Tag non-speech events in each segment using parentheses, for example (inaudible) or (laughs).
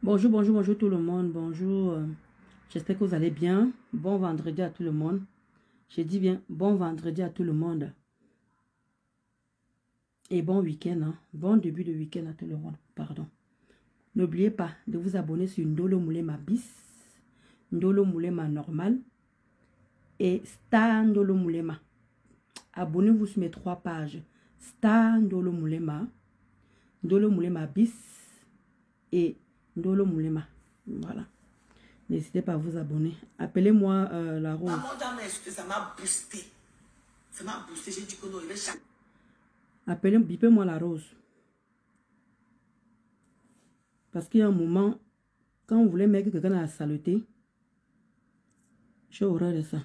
Bonjour, bonjour, bonjour tout le monde. Bonjour. Euh, j'espère que vous allez bien. Bon vendredi à tout le monde. Je dis bien bon vendredi à tout le monde. Et bon week-end. Hein. Bon début de week-end à tout le monde. Pardon. N'oubliez pas de vous abonner sur Ndolo Moulema Bis, Ndolo Moulema Normal et Stan Ndolo Moulema. Abonnez-vous sur mes trois pages. Stan Ndolo Moulema, Ndolo Moulema Bis et Ndolo Moulema. Voilà. N'hésitez pas à vous abonner. Appelez-moi euh, la rose. ça m'a boosté. J'ai dit que il est Appelez, bipez-moi la rose. Parce qu'il y a un moment, quand vous voulez mettre quelqu'un à la saleté, j'ai horreur de ça.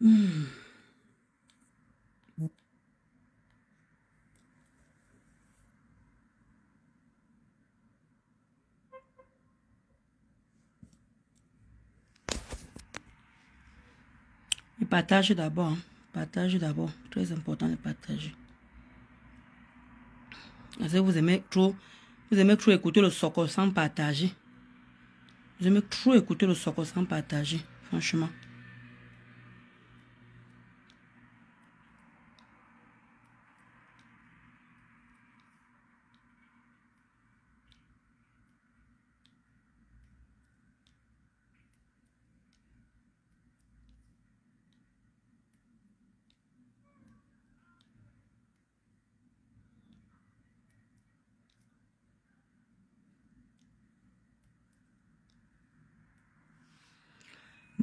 Et partage d'abord. Hein. Partage d'abord. Très important de partager. vous aimez trop, vous aimez trop écouter le soco sans partager. Vous aimez trop écouter le soco sans partager, franchement.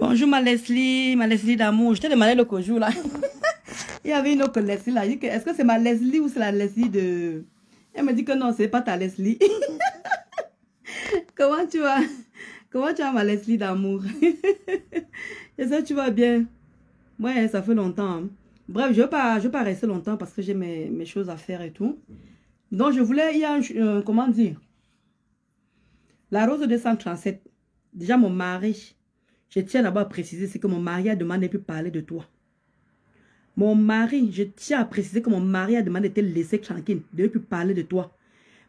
Bonjour ma Leslie, ma Leslie d'amour. Je t'ai demandé le jour là. (laughs) Il y avait une autre Leslie là. Est-ce que c'est ma Leslie ou c'est la Leslie de... Elle me dit que non, c'est pas ta Leslie. (laughs) Comment tu as Comment tu as ma Leslie d'amour (laughs) J'espère que tu vas bien. Ouais, ça fait longtemps. Hein. Bref, je ne vais, pas rester longtemps parce que j'ai mes, mes, choses à faire et tout. Donc, je voulais, euh, comment dire La rose de 137. Déjà, mon mari je tiens d'abord à préciser, c'est que mon mari a demandé de ne plus parler de toi. Mon mari, je tiens à préciser que mon mari a demandé de te laisser tranquille, de ne plus parler de toi.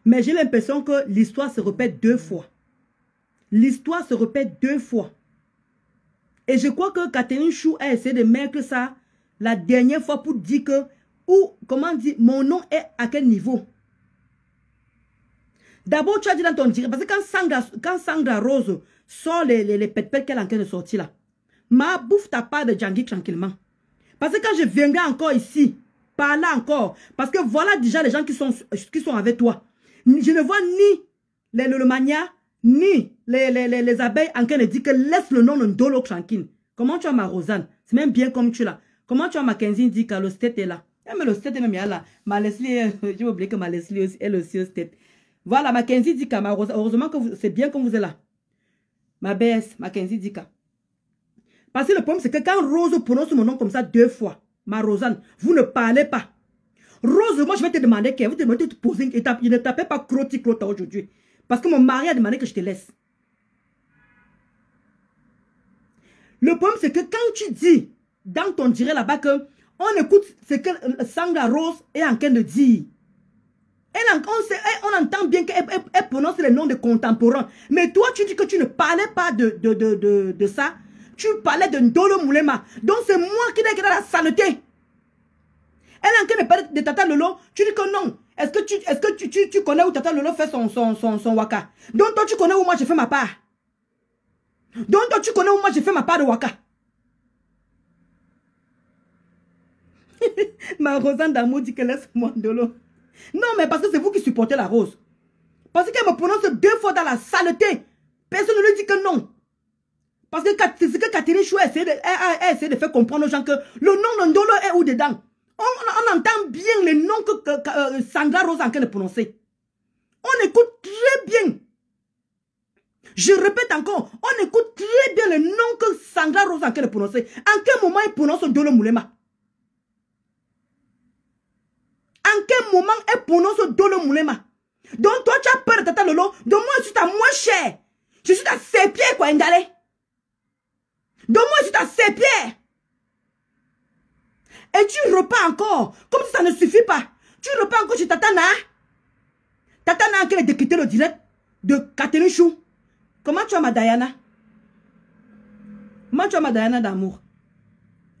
Mais j'ai l'impression que l'histoire se répète deux fois. L'histoire se répète deux fois. Et je crois que Catherine Chou a essayé de mettre ça la dernière fois pour dire que, ou comment dire, mon nom est à quel niveau. D'abord, tu as dit dans ton direct, parce que quand Sandra, quand Rose sort les, les, les pètes qu'elle a en train de sortir là, ma bouffe ta part de Djangi tranquillement. Parce que quand je viendrai encore ici, par là encore, parce que voilà déjà les gens qui sont, qui sont avec toi. Je ne vois ni les Lulumania, ni les, les, les, abeilles en train de dire que laisse le nom de Ndolo tranquille. Comment tu as ma Rosanne C'est même bien comme tu l'as. Comment tu as ma Kenzie dit que le est là eh, mais le est même là. Ma Leslie, (laughs) j'ai oublié que ma Leslie, aussi, elle aussi, voilà, Mackenzie Dika. Heureusement que c'est bien que vous êtes là. Ma BS, Mackenzie Dika. Parce que le problème, c'est que quand Rose prononce mon nom comme ça deux fois, ma Rosanne, vous ne parlez pas. Rose, moi, je vais te demander, qu'elle vous te demander de te poser une étape. Il ne t'appelle pas Croti Crota aujourd'hui. Parce que mon mari a demandé que je te laisse. Le problème, c'est que quand tu dis dans ton direct là-bas que on écoute ce que Sangla Rose est en train de dire, elle, on, on entend bien qu'elle prononce les noms de contemporains. Mais toi, tu dis que tu ne parlais pas de, de, de, de, ça. Tu parlais de Ndolo Moulema. Donc, c'est moi qui ai dans la saleté. Elle est en train de parler de Tata Lolo. Tu dis que non. Est-ce que, tu, est que tu, tu, connais où Tata Lolo fait son, son, son, waka Donc, toi, tu connais où moi, j'ai fait ma part. Donc, toi, tu connais où moi, j'ai fait ma part de waka. (laughs) ma Rosanne Damo dit que laisse-moi Ndolo. Non, mais parce que c'est vous qui supportez la rose. Parce qu'elle me prononce deux fois dans la saleté. Personne ne lui dit que non. Parce que c'est ce que Catherine Chou a de, faire comprendre aux gens que le nom de Ndolo est où-dedans. On, entend bien le nom que, euh, Sandra Rose en train de prononcer. On écoute très bien. Je répète encore, on écoute très bien le nom que Sandra Rose en train de prononcer. En quel moment il prononce Ndolo Moulema En quel moment est pour nous ce le moulema Donc toi, tu as peur de tata lolo. Donc moi, je suis ta moins chère. Je suis ta pieds, quoi, Ndale. Donc moi, je suis ta pieds Et tu repas encore. Comme si ça ne suffit pas. Tu repars encore chez Tatana. Tatana en qui de quitter le direct de Catherine Chou. Comment tu as ma Diana Comment tu as ma Diana d'amour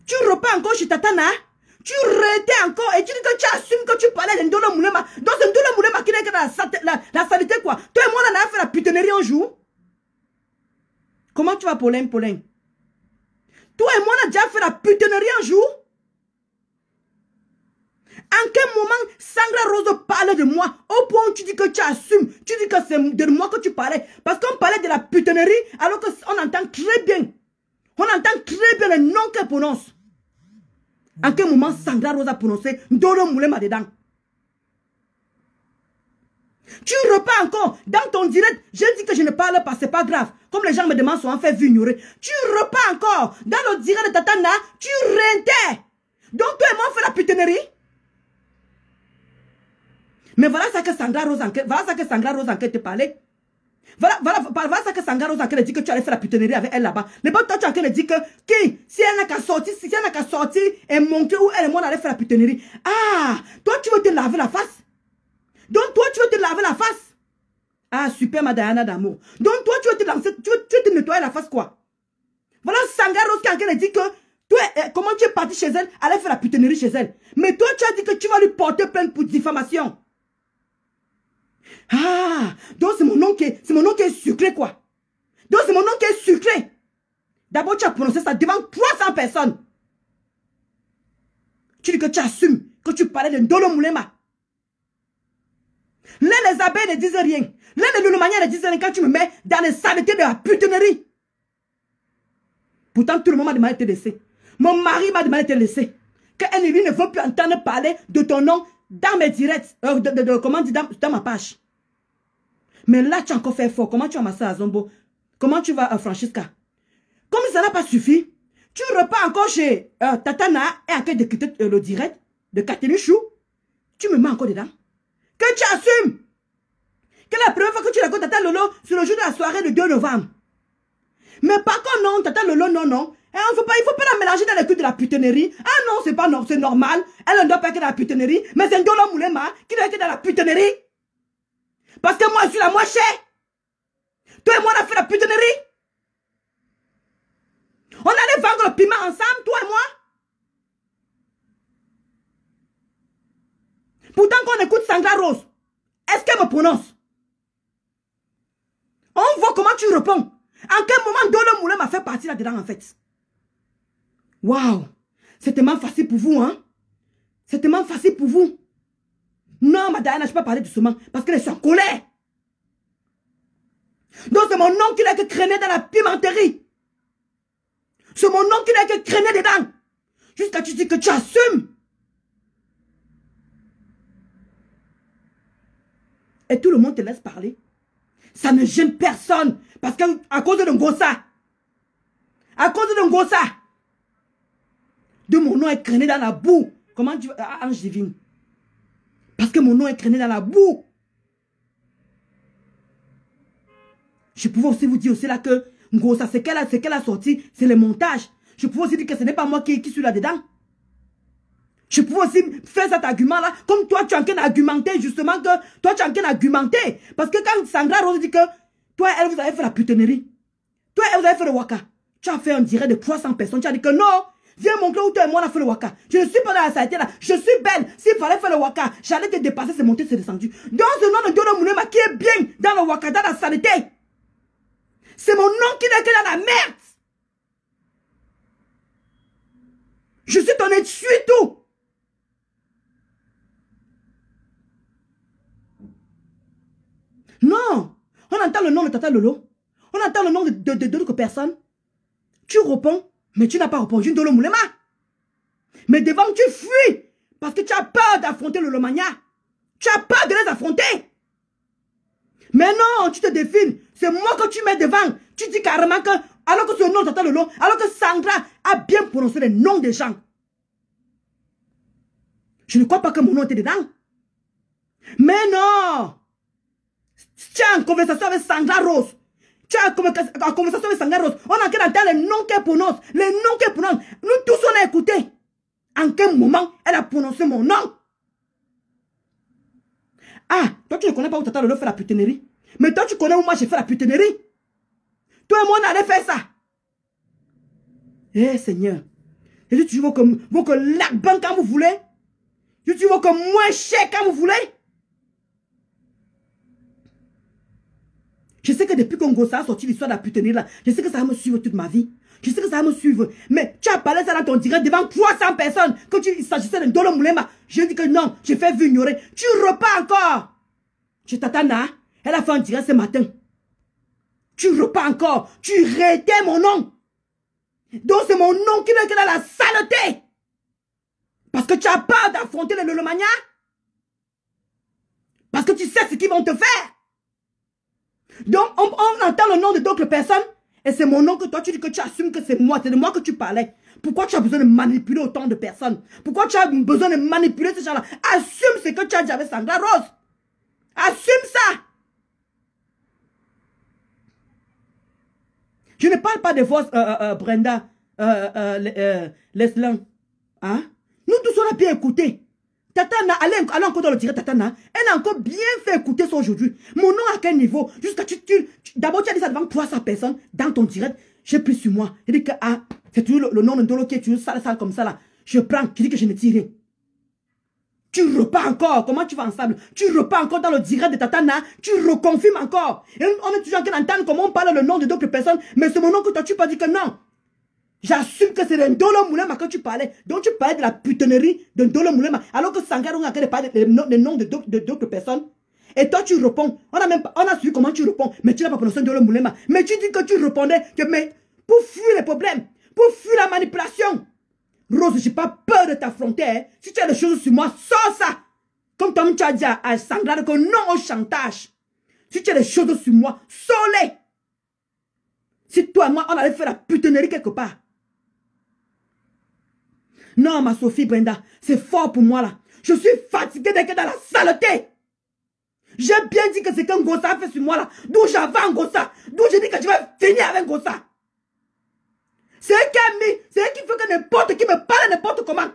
Tu repas encore chez Tatana tu rétais encore et tu dis que tu assumes que tu parlais de Ndolo Donc c'est Ndolo Moulema qui n'est que la, la, saleté quoi. Toi et moi on a fait la putainerie un jour. Comment tu vas Pauline, Pauline Toi et moi on a déjà fait la putainerie un jour. En quel moment Sangra Rose parlait de moi Au point où tu dis que tu assumes, tu dis que c'est de moi que tu parlais. Parce qu'on parlait de la putainerie alors qu'on entend très bien. On entend très bien les noms qu'elle prononce à quel moment Sandra Rosa a prononcé Ndolo Moulema dedans tu repas encore dans ton direct. J'ai dit que je ne parle pas, c'est pas grave. Comme les gens me demandent souvent, fait vignorer. Tu repas encore dans le direct de Tatana, tu rentais. Donc toi et moi, on fait la putainerie Mais voilà ça que Sandra Rose, voilà ça que Sandra Rosa enquête te parlait. Voilà, voilà, voilà ça que Sangaro. a en que tu allais faire la putainerie avec elle là-bas. Mais bon, toi, tu as en que, si elle n'a qu'à sortir, si elle n'a qu'à sortir et montrer où elle et moi on allait faire la putainerie Ah, toi, tu veux te laver la face. Donc, toi, tu veux te laver la face. Ah, super, Madayana d'amour. Donc, toi, tu veux te lancer, tu veux, te nettoyer la face, quoi. Voilà Sangaro qui a dit que, toi, eh, comment tu es parti chez elle, aller faire la putainerie chez elle. Mais toi, tu as dit que tu vas lui porter plainte pour diffamation. Ah, donc c'est mon nom qui est, mon nom qui est sucré quoi. Donc c'est mon nom qui est sucré. D'abord, tu as prononcé ça devant 300 personnes. Tu dis que tu assumes que tu parlais de Ndolo Moulema. Là, les abeilles ne disent rien. Là, les Loulomania ne disent rien quand tu me mets dans les saletés de la putainerie. Pourtant, tout le monde m'a demandé de te laisser. Mon mari m'a demandé de te laisser. elle ne veut plus entendre parler de ton nom dans mes directs, euh, comment dire, dans, dans, ma page. Mais là, tu as encore fait fort. Comment tu as massé à Zombo Comment tu vas à Francisca Comme ça n'a pas suffi, tu repars encore chez euh, Tatana et après de euh, le direct de Catherine Chou. Tu me mets encore dedans. Que tu assumes Que la première fois que tu racontes Tata Lolo, c'est le jour de la soirée de 2 novembre. Mais pas contre, non, Tata Lolo, non, non. Et eh, ne faut pas, il faut pas la mélanger dans les de la putainerie. Ah non, c'est pas normal. Elle ne doit pas être dans la putainerie. Mais c'est Ndolo Moulema qui doit être dans la putainerie. Parce que moi, je suis la moitié. Toi et moi, on a fait la putainerie. On allait vendre le piment ensemble, toi et moi. Pourtant qu'on écoute Sangla Rose, est-ce qu'elle me prononce On voit comment tu réponds. En quel moment Dolo Moulema fait partie là-dedans en fait Waouh C'est tellement facile pour vous, hein C'est tellement facile pour vous. Non, madame, je ne peux pas parler doucement parce qu'elle est en colère. Donc c'est mon nom qui n'a que traîné dans la pimenterie. C'est mon nom qui n'a que créné dedans. Jusqu'à tu dis que tu assumes. Et tout le monde te laisse parler. Ça ne gêne personne. Parce qu'à cause de Ngosa. À cause de Ngosa de mon nom est traîné dans la boue. Comment tu ah, ange divine Parce que mon nom est traîné dans la boue. Je pouvais aussi vous dire aussi là que ça c'est qu'elle a, a, sorti, c'est le montage. Je pouvais aussi dire que ce n'est pas moi qui, suis là-dedans. Je pouvais aussi faire cet argument-là, comme toi, tu es en train d'argumenter, justement, que toi, tu es en train d'argumenter. Parce que quand Sandra Rose dit que toi, elle, vous avez fait la putainerie Toi, elle, vous avez fait le waka. Tu as fait un direct de 300 personnes. Tu as dit que non, Viens montrer où toi et moi on a fait le waka. Je ne suis pas dans la saleté là. Je suis belle. S'il fallait faire le waka, j'allais te dépasser, c'est monter, c'est descendu. Dans ce nom de Dieu de Mounema qui est bien dans le waka, dans la saleté. C'est mon nom qui n'est que dans la merde. Je suis ton suis tout. Non. On entend le nom de Tata Lolo. On entend le nom de d'autres de, personnes. Tu réponds mais tu n'as pas répondu de Moulema. Mais devant, tu fuis. Parce que tu as peur d'affronter le Lomania. Tu as peur de les affronter. Mais non, tu te défines. C'est moi que tu mets devant. Tu dis carrément que, alors que ce nom t'attend le long, alors que Sandra a bien prononcé les noms des gens. Je ne crois pas que mon nom était dedans. Mais non! Tiens, conversation avec Sandra Rose. Tu as la conversation avec Sangaros. On a qu'à train le nom qu'elle prononce. Le nom qu'elle prononce. Nous tous, on a écouté. En quel moment elle a prononcé mon nom Ah, toi, tu ne connais pas où Tata Lolo fait la putainerie, Mais toi, tu connais où moi, j'ai fait la putainerie, Toi et moi, on allait faire ça. Eh, Seigneur. Et tu veux que, veux que l'argent quand vous voulez. tu veux que moins cher quand vous voulez. Je sais que depuis qu'on ça a sorti l'histoire de la tenir là, je sais que ça va me suivre toute ma vie. Je sais que ça va me suivre. Mais tu as parlé ça dans ton direct devant 300 personnes. Quand tu s'agissait d'un Dolo je dis que non, je fais vu Tu repars encore. Je t'attends là. Hein. Elle a fait un direct ce matin. Tu repars encore. Tu rétais mon nom. Donc c'est mon nom qui est dans la saleté. Parce que tu as peur d'affronter les Lolomania. Parce que tu sais ce qu'ils vont te faire. Donc, on, entend le nom de d'autres personnes. Et c'est mon nom que toi, tu dis que tu assumes que c'est moi. C'est de moi que tu parlais. Pourquoi tu as besoin de manipuler autant de personnes Pourquoi tu as besoin de manipuler ces gens-là Assume ce que tu as dit avec Sandra Rose. Assume ça. Je ne parle pas de voix euh, euh, euh, Brenda, euh, Hein? Nous tous, on a bien écouté. Tatana, allez, encore dans le direct, Tatana. Elle a encore bien fait écouter ça aujourd'hui. Mon nom à quel niveau Jusqu'à tu, tu, D'abord, tu as dit ça devant 300 personnes dans ton direct. J'ai pris sur moi. Il dit que, ah, c'est toujours le, nom de Ndolo qui est toujours sale, sale comme ça là. Je prends, qui dit que je me tire Tu repars encore. Comment tu vas ensemble Tu repars encore dans le direct de Tatana. Tu reconfirmes encore. on est toujours en train d'entendre comment on parle le nom de d'autres personnes. Mais c'est mon nom que toi, tu peux dire que non. J'assume que c'est Ndolo Moulema que tu parlais. Donc tu parlais de la putonnerie de Ndolo Moulema. Alors que n'a on a pas des noms de d'autres personnes. Et toi, tu réponds. On a su comment tu réponds. Mais tu n'as pas prononcé Ndolo Moulema. Mais tu dis que tu répondais que, mais, pour fuir les problèmes, pour fuir la manipulation. Rose, j'ai pas peur de t'affronter. Hein. Si tu as des choses sur moi, sors ça. Comme toi tu as dit à, à que non au chantage. Si tu as des choses sur moi, sors-les. Si toi et moi, on allait faire la putonnerie quelque part. Non, ma Sophie Brenda, c'est fort pour moi là. Je suis fatiguée d'être dans la saleté. J'ai bien dit que c'est qu'un gossa a fait sur moi là. D'où j'avais un gossa. D'où j'ai dit que je vais finir avec gossa. C'est eux qui a mis. C'est eux qui fait que n'importe qui me parle n'importe comment.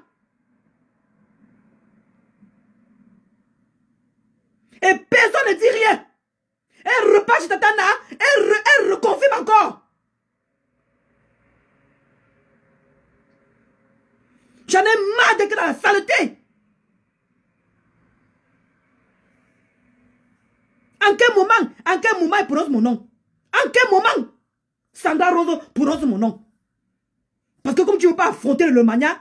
Et personne ne dit rien. Elle repart chez Tatana. Elle, elle reconfirme encore. J'en ai marre d'être dans la saleté. En quel moment, en quel moment il prononce mon nom En quel moment Sandra Rose prononce mon nom Parce que comme tu ne veux pas affronter le mania,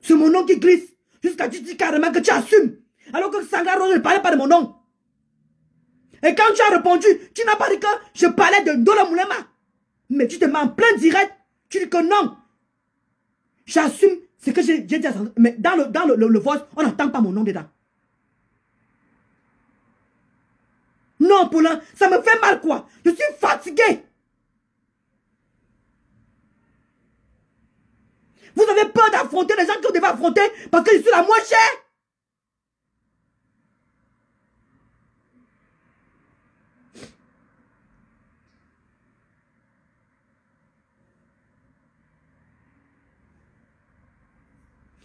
c'est mon nom qui glisse. Jusqu'à tu carrément que tu assumes. Alors que Sandra Rose ne parlait pas de mon nom. Et quand tu as répondu, tu n'as pas dit que je parlais de Dola Moulema. Mais tu te mets en plein direct. Tu dis que non, J'assume ce que j'ai dit. Mais dans le, dans le, voice, on n'entend pas mon nom dedans. Non, Paulin, ça me fait mal quoi. Je suis fatigué. Vous avez peur d'affronter les gens que vous devez affronter parce que je suis la moins chère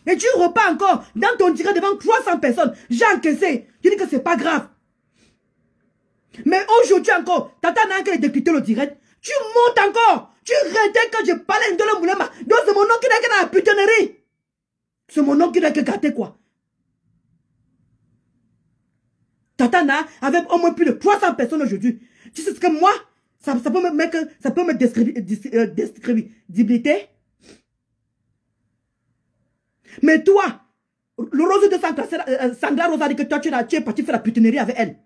Et tu repars encore dans ton direct devant 300 personnes. J'ai encaissé. Je dis que c'est pas grave. Mais aujourd'hui encore, Tata n'a qu'à le direct. Tu montes encore. Tu rêtais que je parlais de le moulema. Donc c'est mon nom qui n'a que dans la putainerie. C'est mon nom qui n'a que gâté quoi. Tatana avait au moins plus de 300 personnes aujourd'hui. Tu sais ce que moi, ça, peut me, mettre, ça peut me euh, mais toi, le rose de euh, Sandra, euh, que toi tu, es parti faire la putinerie avec elle.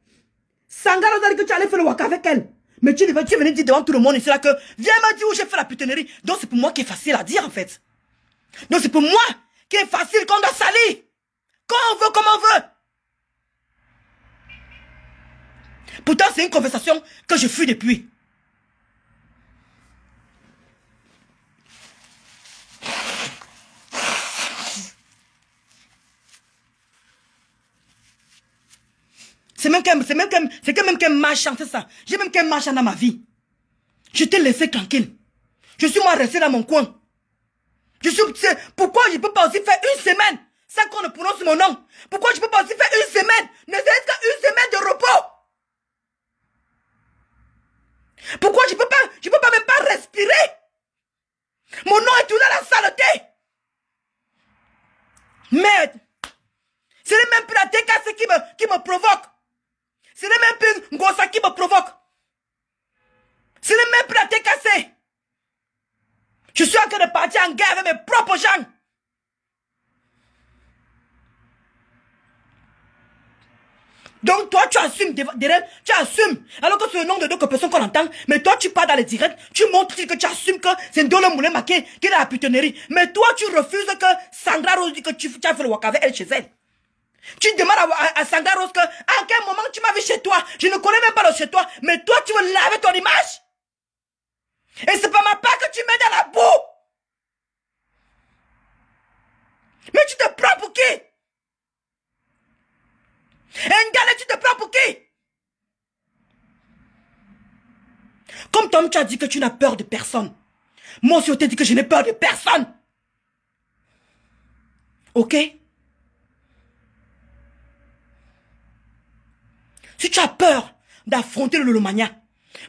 Sandra Rosalie que tu allais faire le waka avec elle. Mais tu, tu es venu dire devant tout le monde ici là que viens me dire où j'ai fait la putinerie. Donc c'est pour moi qui est facile à dire en fait. Donc c'est pour moi qui est facile qu'on doit salir. Quand on veut, comme on veut. Pourtant c'est une conversation que je fuis depuis. C'est même qu'un, c'est même qu'un, c'est quand même qu'un c'est ça. J'ai même qu'un machin dans ma vie. Je t'ai laissé tranquille. Je suis moi resté dans mon coin. Je suis, pourquoi je peux pas aussi faire une semaine sans qu'on ne prononce mon nom? Pourquoi je peux pas aussi faire une semaine? Ne serait-ce qu'une semaine de repos? Pourquoi je peux pas, je peux pas même pas respirer? Mon nom est tout dans la saleté. Merde. C'est même plus la TKC qui me, qui me provoque. C'est n'est même plus Ngosa qui me provoque. Ce n'est même plus te casser. Je suis en train de partir en guerre avec mes propres gens. Donc toi, tu assumes, derrière, tu assumes. Alors que c'est le nom de deux personnes qu'on entend. Mais toi, tu pars dans les directs, tu montres que tu assumes que c'est Ndolo Moulin qui est dans la putainerie. Mais toi, tu refuses que Sandra Rose dit que tu, as fait le wakave avec elle chez elle. Tu demandes à, à, à Sangaros que, à quel moment tu m'as vu chez toi Je ne connais même pas le chez toi, mais toi, tu veux laver ton image Et c'est pas ma part que tu mets dans la boue Mais tu te prends pour qui Ngale, tu te prends pour qui Comme Tom, tu as dit que tu n'as peur de personne. Moi aussi, je t'a dit que je n'ai peur de personne. Ok Si tu as peur d'affronter le Lolomania,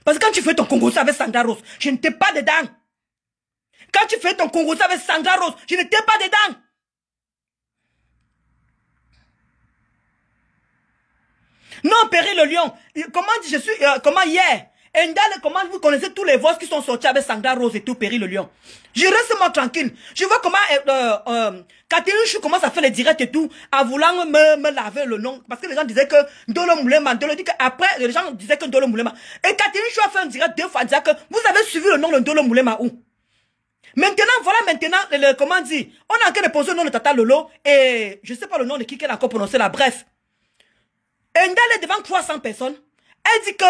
parce que quand tu fais ton Congo avec Sandra Rose, je t'ai pas dedans. Quand tu fais ton Congo avec Sandra Rose, je t'ai pas dedans. Non, Péril le lion. Comment je suis, euh, comment hier, Ndale, comment vous connaissez tous les voix qui sont sorties avec Sangra, Rose et tout, Péri le lion. Je reste moi tranquille. Je vois comment euh, euh, euh Catherine Chou commence à faire les directs et tout, en voulant me, laver le nom. Parce que les gens disaient que Ndolo Moulema, après, les gens disaient que Ndolo Moulema. Et Catherine Chou a fait un direct deux fois, disant que vous avez suivi le nom de Ndolo Moulema où Maintenant, voilà maintenant, le, comment dit, on a encore de le nom de Tata Lolo et je sais pas le nom de qui qu'elle a encore prononcé la bref. est devant 300 personnes, elle dit que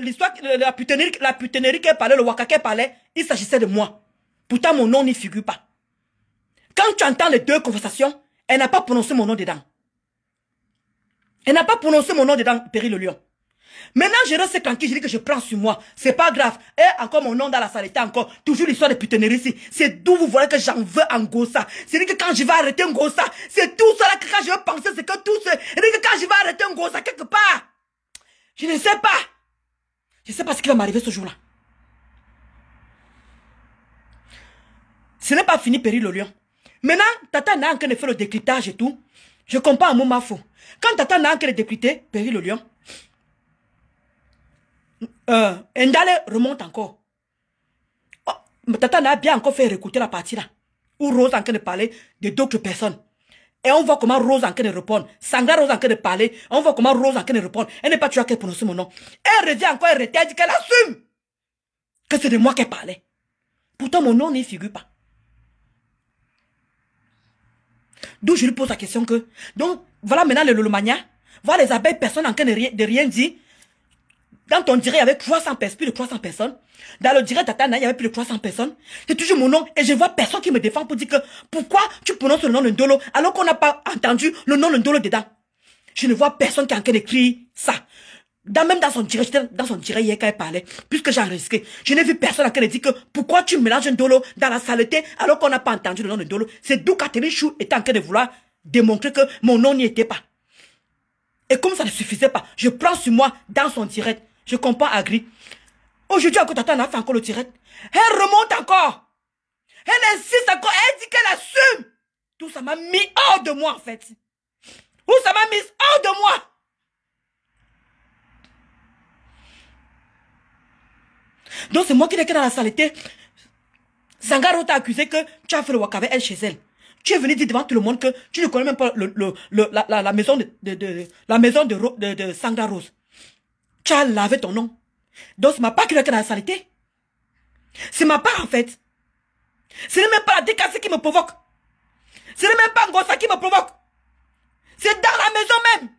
l'histoire la puténérique la qu'elle parlait, le waka qu'elle parlait, il s'agissait de moi. Pourtant, mon nom n'y figure pas. Quand tu entends les deux conversations, elle n'a pas prononcé mon nom dedans. Elle n'a pas prononcé mon nom dedans, Péry le lion. Maintenant, je reste tranquille, je dis que je prends sur moi. C'est pas grave. Et encore mon nom dans la saleté, encore. Toujours l'histoire de putainerie ici. C'est d'où vous voyez que j'en veux en ça C'est-à-dire que quand je vais arrêter un ça c'est tout cela que quand je vais penser, c'est que tout ce... C'est-à-dire que quand je vais arrêter un ça quelque part, je ne sais pas. Je ne sais pas ce qui va m'arriver ce jour-là. Ce n'est pas fini, Péril le lion. Maintenant, Tata n'a en train de faire le décryptage et tout. Je comprends un ma faux. Quand Tata n'a en train de Péril le lion, euh, Ndale remonte encore. Oh, Tata n'a bien encore fait recruter la partie là. Où Rose est en train de parler de d'autres personnes. Et on voit comment Rose en train de répondre. Sangha Rose en train de parler. On voit comment Rose en train de répondre. Elle n'est pas tuée à qu'elle prononce mon nom. Elle revient encore, elle retient, elle dit qu'elle assume. Que c'est de moi qu'elle parlait. Pourtant, mon nom n'y figure pas. D'où je lui pose la question que... Donc, voilà maintenant le lolomania. Voilà les abeilles, personne en train ne rien, de rien dire. Dans ton direct, il y avait 300 personnes, plus de 300 personnes. Dans le direct d'Atana, il y avait plus de 300 personnes. C'est toujours mon nom et je vois personne qui me défend pour dire que pourquoi tu prononces le nom de Ndolo alors qu'on n'a pas entendu le nom de Ndolo dedans. Je ne vois personne qui est en train d'écrire ça. Dans, même dans son direct, dans son direct hier quand elle parlait, puisque j'ai enregistré. Je n'ai vu personne en train de dire que pourquoi tu mélanges Ndolo dans la saleté alors qu'on n'a pas entendu le nom de Ndolo. C'est d'où Catherine Chou était en train de vouloir démontrer que mon nom n'y était pas. Et comme ça ne suffisait pas, je prends sur moi dans son direct je compare Agri. Aujourd'hui encore, Tata a fait encore le tirette. Elle remonte encore. Elle insiste encore. Elle dit qu'elle assume. Tout ça m'a mis hors de moi, en fait. Tout ça m'a mis hors de moi. Donc c'est moi qui l'ai dans la saleté. Sangaro t'a accusé que tu as fait le avec elle chez elle. Tu es venu dire devant tout le monde que tu ne connais même pas le, le, la, la, maison de, de, de de, de, Sangaro tu as lavé ton nom. Donc, c'est ma part qui est dans la saleté. C'est ma part, en fait. Ce n'est même pas la décassée qui me provoque. Ce n'est même pas Ngosa qui me provoque. C'est dans la maison même.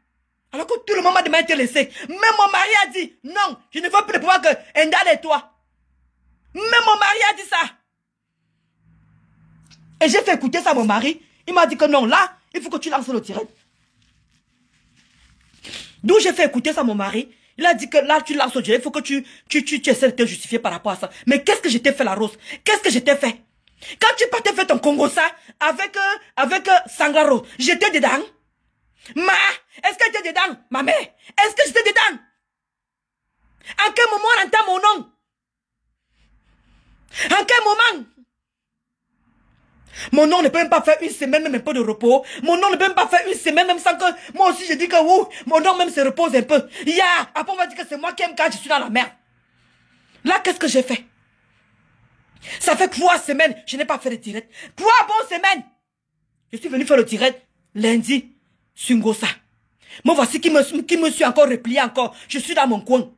Alors que tout le monde m'a de laisser. Même mon mari a dit, non, je ne veux plus le pouvoir que Ndal et toi. Même mon mari a dit ça. Et j'ai fait écouter ça à mon mari. Il m'a dit que non, là, il faut que tu lances le tiret. D'où j'ai fait écouter ça à mon mari. Il a dit que là, tu l'as il faut que tu, tu, tu, essaies de te justifier par rapport à ça. Mais qu'est-ce que j'étais fait, la rose Qu'est-ce que je fait Quand tu partais faire ton Congo, ça, avec, euh, avec euh, Sangaro, j'étais dedans Ma, est-ce que j'étais dedans Ma mère, est-ce que j'étais dedans En quel moment on entend mon nom En quel moment mon nom ne peut même pas faire une semaine, même un peu de repos. Mon nom ne peut même pas faire une semaine, même sans que... Moi aussi, je dis que, mon nom même se repose un peu. après on va dire que c'est moi qui aime quand je suis dans la merde. Là, qu'est-ce que j'ai fait Ça fait trois semaines, je n'ai pas fait de direct. Trois bonnes semaines Je suis venu faire le direct lundi, Sungosa. Moi, voici qui me, suis encore replié encore. Je suis dans mon coin.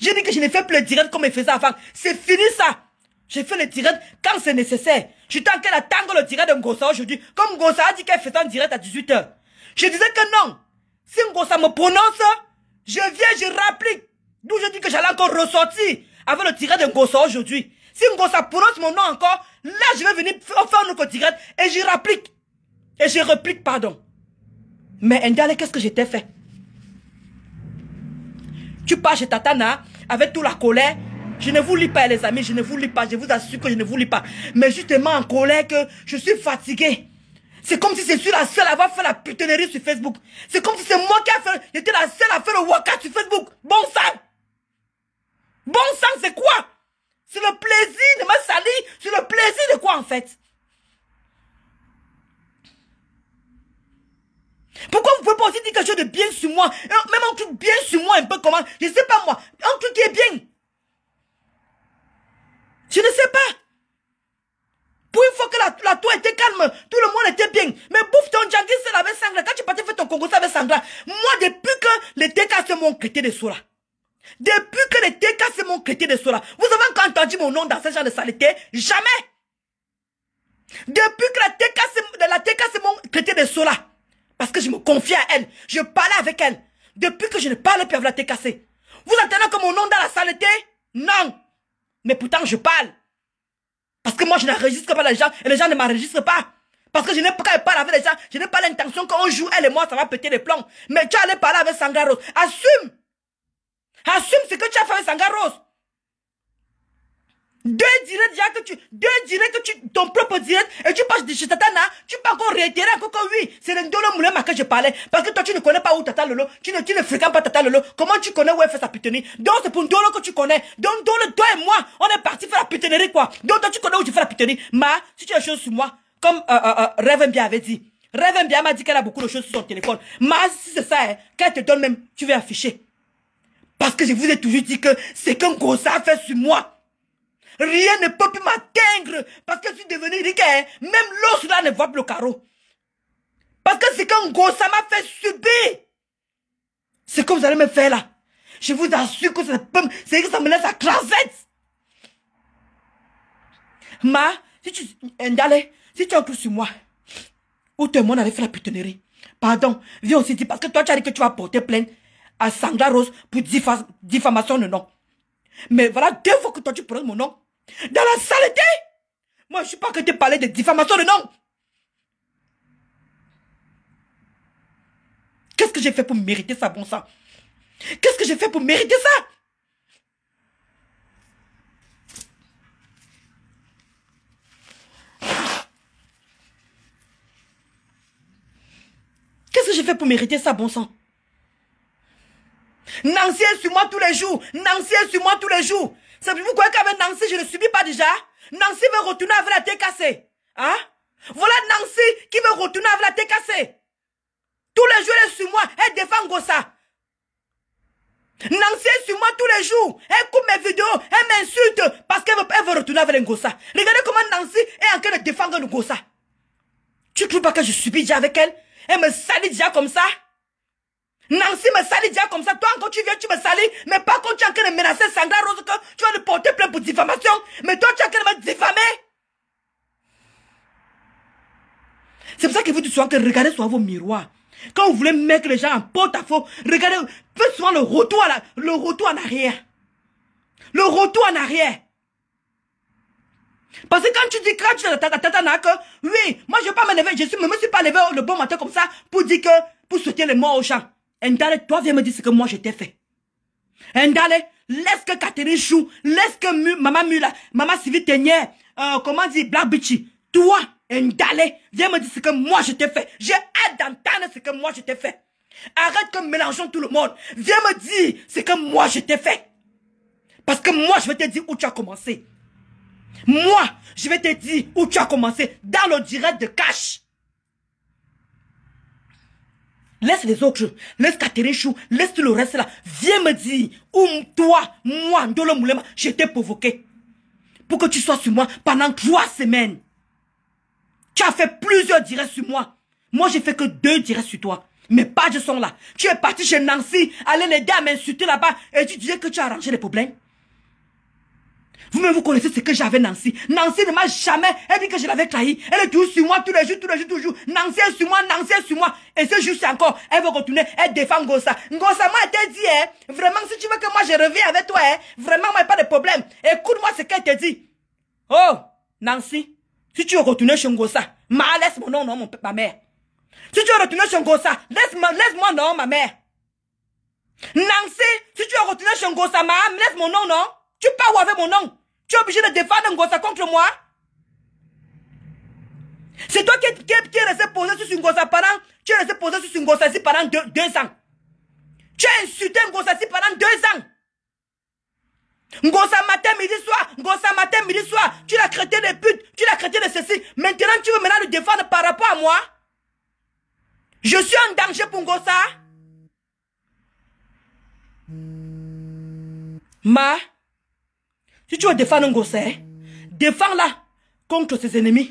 J'ai dit que je ne fais plus le direct comme je faisais avant. C'est fini ça. Je fais le direct quand c'est nécessaire. Je suis en train tangue le direct d'un Ngosa aujourd'hui. Comme Ngosa a dit qu'elle faisait en direct à 18h. Je disais que non. Si Ngosa me prononce, je viens, je réplique. D'où je dis que j'allais encore ressortir avec le direct d'un Ngosa aujourd'hui. Si Ngosa prononce mon nom encore, là je vais venir faire un autre direct et je réplique Et je réplique, pardon. Mais Ndale, qu'est-ce que j'étais fait Tu pars chez Tatana avec toute la colère je ne vous lis pas, les amis, je ne vous lis pas. Je vous assure que je ne vous lis pas. Mais justement, en colère, que je suis fatigué. C'est comme si c'est sur la seule à avoir fait la rire sur Facebook. C'est comme si c'est moi qui a fait... J'étais la seule à faire le waka sur Facebook. Bon sang Bon sang, c'est quoi C'est le plaisir de me salir C'est le plaisir de quoi, en fait Pourquoi vous pouvez pas aussi dire quelque chose de bien sur moi Même un truc bien sur moi, un peu comment Je sais pas, moi. Un truc qui est bien je ne sais pas. Pour une fois que la, la était calme, tout le monde était bien. Mais bouffe ton djangis, c'est avec sangla. Quand tu partais faire ton Congo, ça avait sangla. Moi, depuis que les TK se m'ont critère de cela. Depuis que les TK se m'ont critère de cela. Vous avez encore entendu mon nom dans ce genre de saleté? Jamais. Depuis que la TK se, la TK m'ont de cela. Parce que je me confiais à elle. Je parlais avec elle. Depuis que je ne parle plus avec la TKC. Vous entendez que mon nom dans la saleté? Non. Mais pourtant, je parle. Parce que moi, je n'enregistre pas les gens et les gens ne m'enregistrent pas. Parce que je n'ai pas parlé avec les gens. Je n'ai pas l'intention qu'on joue, elle et moi, ça va péter les plombs. Mais tu allais parler avec Sangaros. Assume. Assume ce que tu as fait avec Sangaros. Deux directs déjà que tu... Deux directs que tu... Ton propre direct et tu passes de chez Tatana, tu peux encore réitérer encore que oui, c'est le moulin à qui je parlais. Parce que toi, tu ne connais pas où Tata Lolo, tu ne, tu ne fréquentes pas Tata Lolo. Comment tu connais où elle fait sa putainerie? Donc c'est pour Dolo que tu connais. Donc Ndolo, toi et moi, on est parti faire la putainerie, quoi. Donc toi, tu connais où je fais la putainerie, Ma, si tu as chose sur moi, comme euh, euh, euh avait dit, Raven bien m'a dit qu'elle a beaucoup de choses sur son téléphone. Ma, si c'est ça, hein, qu'elle te donne même, tu vas afficher. Parce que je vous ai toujours dit que c'est qu'un gros ça fait sur moi. Rien ne peut plus m'atteindre parce que je suis devenue riche. Même l'os là ne voit plus le carreau. Parce que c'est qu'un ça m'a fait subir. C'est que vous allez me faire là. Je vous assure que que ça me laisse à cravette. Ma, si tu, Ndale, si tu en sur moi, où tes monde la putainerie, Pardon, viens aussi dire, parce que toi, tu as dit que tu vas porter plainte à Sandra Rose pour diffamation de nom. Mais voilà deux fois que toi, tu prends mon nom. Dans la saleté Moi, je suis pas que te parler de diffamation de nom. Qu'est-ce que j'ai fait pour mériter ça, bon sang Qu'est-ce que j'ai fait pour mériter ça Qu'est-ce que j'ai fait pour mériter ça, bon sang Nancy est sur moi tous les jours. Nancy est sur moi tous les jours. C'est vous croyez qu'avec Nancy, je ne subis pas déjà Nancy veut retourner avec la tête cassée. Hein Voilà Nancy qui veut retourner avec la tête cassée. Tous les jours, elle est sur moi. Elle défend Gossa. Nancy est sur moi tous les jours. Elle coupe mes vidéos. Elle m'insulte parce qu'elle veut, retourner avec Ngossa. Regardez comment Nancy est en train de défendre Ngossa. Tu ne trouves pas que je subis déjà avec elle Elle me salit déjà comme ça Nancy me salit déjà comme ça. Toi, quand tu viens, tu me salis. Mais pas quand tu es en train de menacer Sandra Rose que tu vas le porter plein pour diffamation. Mais toi, tu es en train de me diffamer. C'est pour ça que vous dites souvent que regardez souvent vos miroirs. Quand vous voulez mettre les gens en porte à faux, regardez, faites souvent le retour, à le retour en arrière. Le retour en arrière. Parce que quand tu dis quand tu t'attends que oui, moi je ne vais pas me lever, je ne me suis pas levé le bon matin comme ça pour dire que pour souhaiter les morts au champ. Ndale, toi viens me dire ce que moi je t'ai fait. Ndale, laisse que Catherine Chou, laisse que Maman Mula, Maman Sylvie Tenier, euh, comment dire, Black Bitchy, toi, Ndale, viens me dire ce que moi je t'ai fait. J'ai hâte d'entendre ce que moi je t'ai fait. Arrête que mélangeons tout le monde. Viens me dire ce que moi je t'ai fait. Parce que moi, je vais te dire où tu as commencé. Moi, je vais te dire où tu as commencé. Dans le direct de cash. Laisse les autres. Laisse Catherine Chou. Laisse tout le reste là. Viens me dire où toi, moi, Ndolo Moulema, je t'ai provoqué. Pour que tu sois sur moi pendant trois semaines. Tu as fait plusieurs directs sur moi. Moi, j'ai fait que deux directs sur toi. Mes pages sont là. Tu es parti chez Nancy, aller les gars m'insulter là-bas et tu disais que tu as arrangé les problèmes. Vous-même, vous connaissez ce que j'avais Nancy. Nancy ne m'a jamais... Elle dit que je l'avais trahi. Elle est toujours sur moi, tous les jours, tous les jours, toujours. Nancy est sur moi, Nancy est sur moi. Et ce jour, ci encore. Elle veut retourner. Elle défend N'gosa, moi, elle été dit, hein, vraiment, si tu veux que moi je revienne avec toi, hein, vraiment, moi, pas de problème. Écoute-moi ce qu'elle te dit. Oh, Nancy, si tu veux retourner chez Ngosa, ma, laisse mon nom non, ma mère. Si tu veux retourner chez Ngosa, laisse-moi, laisse-moi, non, ma mère. Nancy, si tu veux retourner chez Ngosa, ma, laisse mon nom, non. Tu parles avec mon nom. Tu es obligé de défendre Ngosa contre moi. C'est toi qui, qui, es resté posé sur Ngosa pendant... Tu es resté posé sur Ngosa pendant deux, ans. Tu as insulté Ngosa pendant deux ans. Ngosa matin, midi, soir. Ngosa matin, midi, soir. Tu l'as traité de pute. Tu l'as traité de ceci. Maintenant, tu veux maintenant le défendre par rapport à moi. Je suis en danger pour Ngosa. Ma... Si tu veux défendre Ngosa, défends-la contre ses ennemis.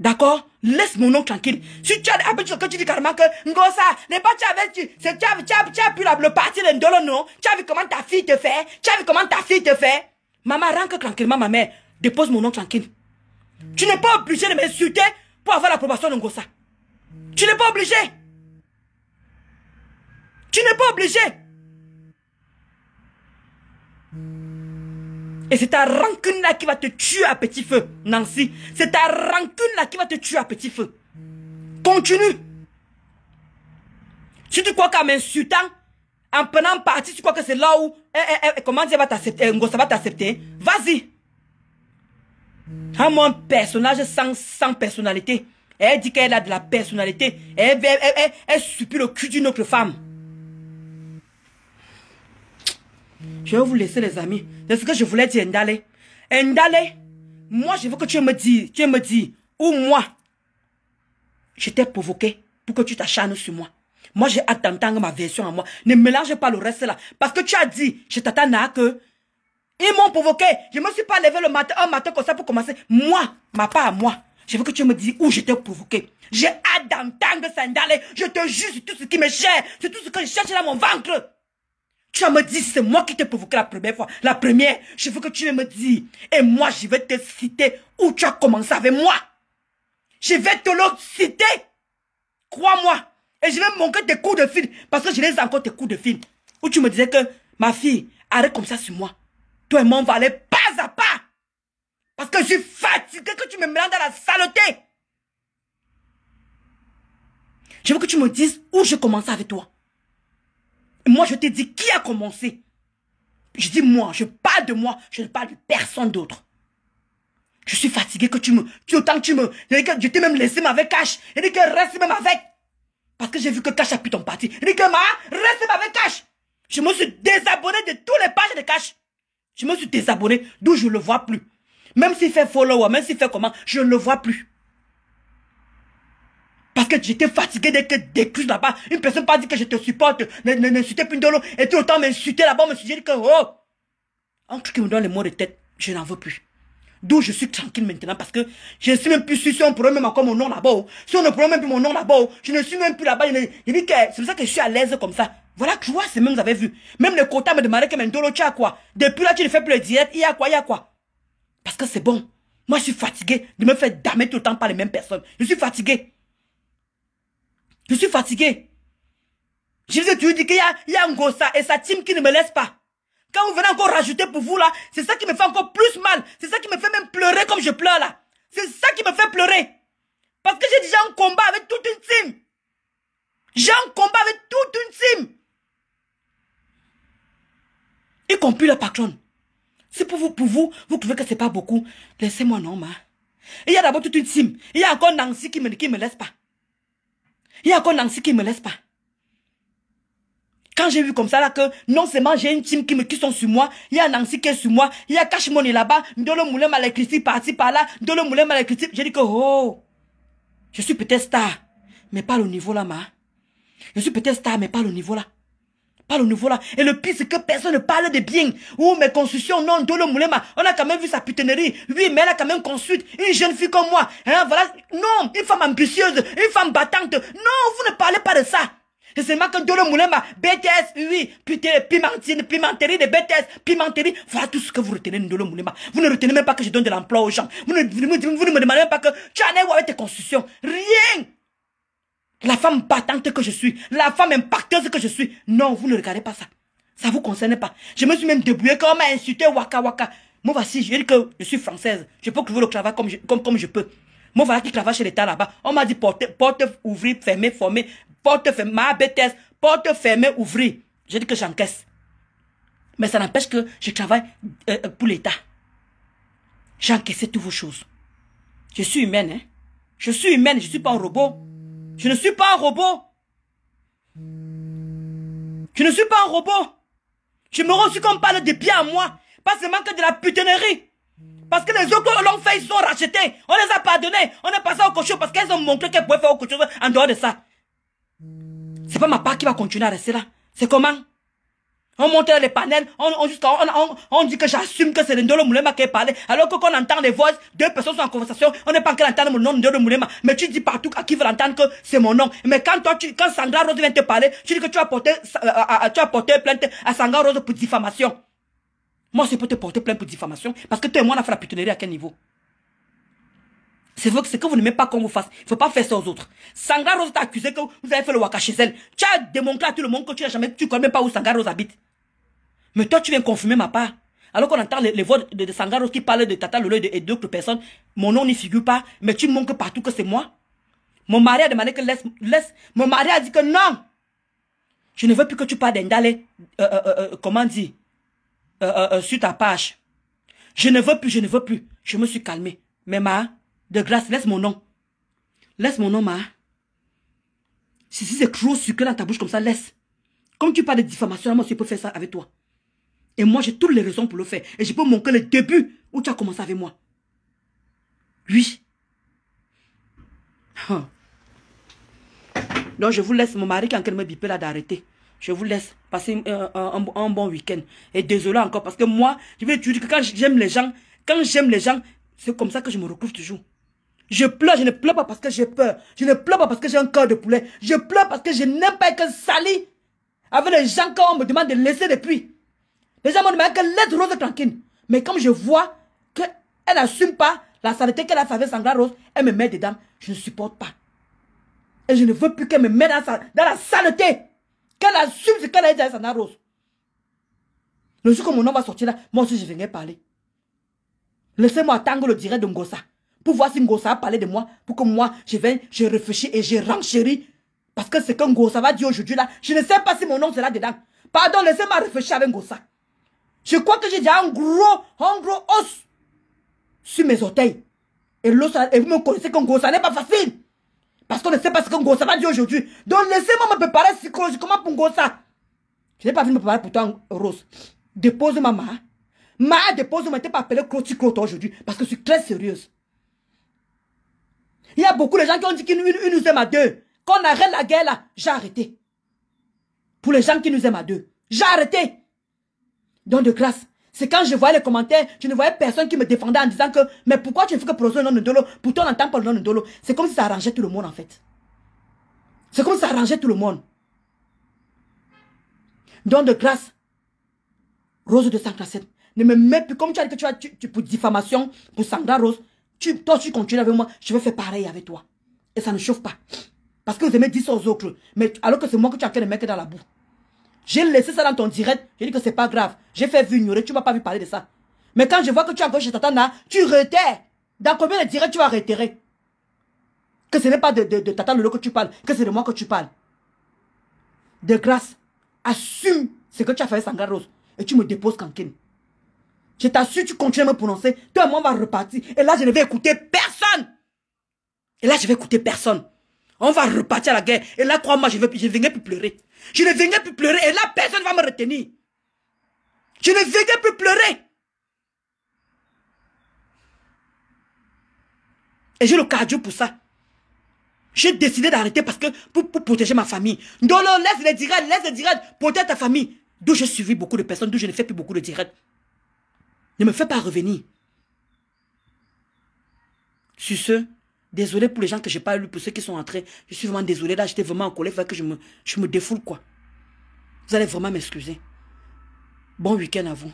D'accord Laisse mon nom tranquille. Si tu as après que tu dis carrément que Ngosa, n'est pas tu avais tu, c'est tu as, tu as, pu la, le parti de Ndolo, non Tu as vu comment ta fille te fait Tu as vu comment ta fille te fait Maman, rentre tranquillement, ma mère. Dépose mon nom tranquille. Tu n'es pas obligé de m'insulter pour avoir l'approbation de Ngosa. Tu n'es pas obligé. Tu n'es pas obligé. Et c'est ta rancune-là qui va te tuer à petit feu, Nancy. C'est ta rancune-là qui va te tuer à petit feu. Continue. Tu tu crois qu'en m'insultant, en prenant parti, tu crois que c'est là où... Eh, eh, eh, comment dire, va t'accepter ça va t'accepter Vas-y. Un mon personnage sans, sans personnalité. Elle dit qu'elle a de la personnalité. Elle, elle, elle, elle supplie le cul d'une autre femme. Je vais vous laisser les amis. C'est ce que je voulais dire, Ndale. Eh, Ndale, moi je veux que tu me dises, tu me dis, ou moi, je t'ai provoqué pour que tu t'acharnes sur moi. Moi j'ai hâte d'entendre ma version à moi. Ne mélange pas le reste là. Parce que tu as dit, je t'attends à que... Ils m'ont provoqué. Je ne me suis pas levé le matin, un matin comme ça pour commencer. Moi, ma part à moi. Je veux que tu me dises où je t'ai provoqué. J'ai hâte d'entendre Sandale. Je te jure sur tout ce qui me gère, sur tout ce que je cherche dans mon ventre. Tu vas me dire, c'est moi qui t'ai provoqué la première fois. La première, je veux que tu me dises. Et moi, je vais te citer où tu as commencé avec moi. Je vais te le citer. Crois-moi. Et je vais manquer tes coups de fil. Parce que je les encore tes coups de fil. Où tu me disais que, ma fille, arrête comme ça sur moi. Toi et moi, va aller pas à pas. Parce que je suis fatigué que tu me mélanges dans la saleté. Je veux que tu me dises où je commence avec toi. Moi, je te dis qui a commencé. Je dis moi, je parle de moi, je ne parle de personne d'autre. Je suis fatigué que tu me... Tu, autant que tu me... Je t'ai même laissé avec Cash. Je dit que reste même avec. Parce que j'ai vu que Cash a pu ton parti. Je que ma, reste avec Cash. Je me suis désabonné de tous les pages de Cash. Je me suis désabonné, d'où je ne le vois plus. Même s'il fait follower, même s'il fait comment, je ne le vois plus. Parce que j'étais fatigué d'être crues là-bas. Une personne pas dit que je te supporte. Ne n'insultez plus de l'eau. Et tout le temps m'insulter là-bas, me dit que, oh! En qui me donne les mots de tête, je n'en veux plus. D'où je suis tranquille maintenant parce que je ne suis même plus sûr si on pourrait même encore mon nom là-bas. Oh. Si on ne pourrait même plus mon nom là-bas, oh. je ne suis même plus là-bas. Je, que c'est pour ça que je suis à l'aise comme ça. Voilà, tu vois, c'est même, vous avez vu. Même le quota me demandait que Mendolo, tu as quoi Depuis là, tu ne fais plus le direct. Il y a quoi, il y a quoi Parce que c'est bon. Moi, je suis fatigué de me faire damer tout le temps par les mêmes personnes. Je suis fatigué. Je suis fatigué. Je vous ai toujours dit qu'il y a, un y et sa team qui ne me laisse pas. Quand vous venez encore rajouter pour vous là, c'est ça qui me fait encore plus mal. C'est ça qui me fait même pleurer comme je pleure là. C'est ça qui me fait pleurer. Parce que j'ai déjà un combat avec toute une team. J'ai un combat avec toute une team. Y compris le patron. C'est pour vous, pour vous, vous trouvez que c'est pas beaucoup, laissez-moi non, ma. Il y a d'abord toute une team. Il y a encore Nancy qui me, qui me laisse pas. Il y a encore Nancy qui ne me laisse pas. Quand j'ai vu comme ça là que non seulement j'ai une team qui me qui sont sur moi, il y a Nancy qui est sur moi, il y a Cash Money là-bas, Ndolo Moulin Malekristi parti par là, Ndolo Moulin Malekristi, j'ai dit que oh, je suis peut-être star, mais pas le niveau là, ma. Je suis peut-être star, mais pas le niveau là. Pas le nouveau là. Et le pire, c'est que personne ne parle de bien. Ou mes constructions, non, Dolo Moulema. On a quand même vu sa putainerie. Oui, mais elle a quand même construit une jeune fille comme moi. Hein, voilà. Non, une femme ambitieuse, une femme battante. Non, vous ne parlez pas de ça. C'est seulement que Dolo Moulema, BTS, oui, putain, pimentine, pimenterie de BTS, pimenterie. Voilà tout ce que vous retenez de Vous ne retenez même pas que je donne de l'emploi aux gens. Vous ne, me demandez même pas que tu en es où avec tes constructions. Rien la femme battante que je suis, la femme impacteuse que je suis. Non, vous ne regardez pas ça. Ça ne vous concerne pas. Je me suis même débrouillée quand on m'a insulté Waka Waka. Moi, voici, je dis que je suis française. Je peux trouver le travail comme je, comme, je peux. Moi, voilà qui travaille chez l'État là-bas. On m'a dit porte, porte, ouvrir, fermer, former. Porte, fermée, ma bêtise Porte, fermée, ouvrir. J'ai dit que j'encaisse. Mais ça n'empêche que je travaille euh, euh, pour l'État. J'encaissais toutes vos choses. Je suis humaine, hein. Je suis humaine, je ne suis pas un robot. Je ne suis pas un robot. Je ne suis pas un robot. Je me rends qu'on parle des pieds à moi. Pas seulement que de la putainnerie, Parce que les autres l'ont fait, ils sont rachetés. On les a pardonnés. On est passé au cochon parce qu'elles ont montré qu'elles pouvaient faire au cochon en dehors de ça. C'est pas ma part qui va continuer à rester là. C'est comment? On monte les panels, on, on, on, on dit que j'assume que c'est Ndolo Moulema qui est parlé, alors que quand on entend les voix, deux personnes sont en conversation, on n'est pas en train d'entendre mon nom Ndolo Moulema, mais tu dis partout à qui veut l'entendre que c'est mon nom. Mais quand toi, tu, quand Sandra Rose vient te parler, tu dis que tu as porté, euh, euh, euh, tu as porté plainte à Sandra Rose pour diffamation. Moi, c'est pour te porter plainte pour diffamation, parce que toi et moi, on a fait la pitonnerie à quel niveau c'est vrai que c'est que vous n'aimez pas qu'on vous fasse. Il ne faut pas faire ça aux autres. Sangha Rose t'a accusé que vous avez fait le waka chez elle. Tu as démontré à tout le monde que tu n'as jamais, tu connais même pas où Sangha habite. Mais toi, tu viens confirmer ma part. Alors qu'on entend les, voix de, de qui parlent de Tata Lolo et d'autres personnes. Mon nom n'y figure pas, mais tu montres partout que c'est moi. Mon mari a demandé que laisse, laisse. Mon mari a dit que non. Je ne veux plus que tu parles d'Indale, euh, euh, euh, comment dire, sur ta page. Je ne veux plus, je ne veux plus. Je me suis calmée. Mais ma, de grâce, laisse mon nom. Laisse mon nom, ma. Si, si c'est trop sucré dans ta bouche comme ça, laisse. Quand tu parles de diffamation, moi, je peux faire ça avec toi. Et moi, j'ai toutes les raisons pour le faire. Et je peux manquer le début où tu as commencé avec moi. Oui. non Donc, je vous laisse. Mon mari qui est en train de me biper là d'arrêter. Je vous laisse. passer euh, euh, un, bon week-end. Et désolé encore, parce que moi, je veux te dire que quand j'aime les gens, quand j'aime les gens, c'est comme ça que je me retrouve toujours. Je pleure, je ne pleure pas parce que j'ai peur. Je ne pleure pas parce que j'ai un cœur de poulet. Je pleure parce que je n'aime pas être sali avec les gens qu'on me demande de laisser depuis. Les gens me demandent que laisse Rose tranquille. Mais comme je vois qu'elle n'assume pas la saleté qu'elle a fait avec Rose, elle me met dedans. Je ne supporte pas. Et je ne veux plus qu'elle me mette dans, la saleté. Qu'elle assume ce qu'elle a dit à Sandra Rose. Le jour que mon nom va sortir là, moi aussi je venais parler. Laissez-moi attendre le direct de Ngosa pour voir si Ngosa a parlé de moi, pour que moi, je vienne, je réfléchis et je renchéris. Parce que ce qu'un Ngosa va dire aujourd'hui là, je ne sais pas si mon nom sera dedans. Pardon, laissez-moi réfléchir avec Ngosa. Je crois que j'ai déjà un gros, un gros os sur mes orteils. Et, et vous me connaissez que Ngosa n'est pas facile. Parce qu'on ne sait pas ce que Ngosa va dire aujourd'hui. Donc laissez-moi me préparer psychologiquement pour Ngosa. Je n'ai pas venu me préparer pour toi, Rose. Dépose maman. Ma dépose, ma t'es pas appelé Croti aujourd'hui. Parce que je suis très sérieuse. Il y a beaucoup de gens qui ont dit qu'ils nous aiment à deux. Qu'on arrête la guerre là, j'ai arrêté. Pour les gens qui nous aiment à deux, j'ai arrêté. Donc de grâce, c'est quand je voyais les commentaires, je ne voyais personne qui me défendait en disant que mais pourquoi tu ne fais que prononcer le nom de Dolo Pourtant on n'entend pas le nom de Dolo. C'est comme si ça arrangeait tout le monde en fait. C'est comme si ça arrangeait tout le monde. Don de grâce, Rose de 247, ne me mets plus comme tu as dit que tu as pour diffamation, pour Sandra Rose, toi, tu continues avec moi, je vais faire pareil avec toi. Et ça ne chauffe pas. Parce que vous aimez dire ça aux autres, mais alors que c'est moi que tu as le mec dans la boue. J'ai laissé ça dans ton direct, j'ai dit que c'est pas grave. J'ai fait vignorer, tu m'as pas vu parler de ça. Mais quand je vois que tu as gauche t'attends là, tu retires. Dans combien de directs tu vas retirer Que ce n'est pas de, de, Tata que tu parles, que c'est de moi que tu parles. De grâce, assume ce que tu as fait sans et tu me déposes même. Je t'assure, tu continues à me prononcer. Toi moi, on va repartir. Et là, je ne vais écouter personne. Et là, je vais écouter personne. On va repartir à la guerre. Et là, crois-moi, je ne je plus pleurer. Je ne vais plus pleurer. Et là, personne ne va me retenir. Je ne vais plus pleurer. Et j'ai le cardio pour ça. J'ai décidé d'arrêter parce que pour, protéger ma famille. Non, non, laisse les directs, laisse les directs, protège ta famille. D'où j'ai suivi beaucoup de personnes, d'où je ne fais plus beaucoup de directs. Ne me fais pas revenir. Sur ce, désolé pour les gens que n'ai pas lu, pour ceux qui sont entrés. Je suis vraiment désolé. Là, j'étais vraiment en colère. que je me, je me défoule, quoi. Vous allez vraiment m'excuser. Bon week-end à vous.